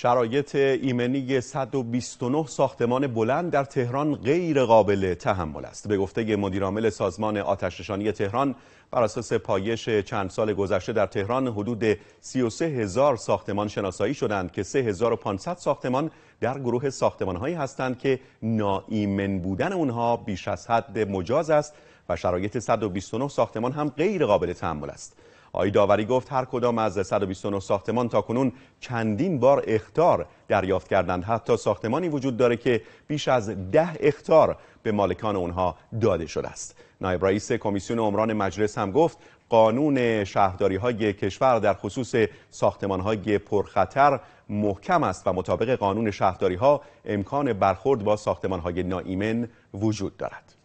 شرایط ایمنی 129 ساختمان بلند در تهران غیر قابل تحمل است. به گفته مدیرعامل سازمان آتشنشانی تهران بر اساس پایش چند سال گذشته در تهران حدود 33 هزار ساختمان شناسایی شدند که 3500 ساختمان در گروه هایی هستند که ناایمن بودن اونها بیش از حد مجاز است و شرایط 129 ساختمان هم غیر قابل تحمل است. آی داوری گفت هر کدام از 129 ساختمان تا کنون چندین بار اختار دریافت کردند حتی ساختمانی وجود داره که بیش از ده اختار به مالکان اونها داده شده است نایب رئیس کمیسیون عمران مجلس هم گفت قانون شهرداری های کشور در خصوص ساختمان های پرخطر محکم است و مطابق قانون شهرداری ها امکان برخورد با ساختمان های ناایمن وجود دارد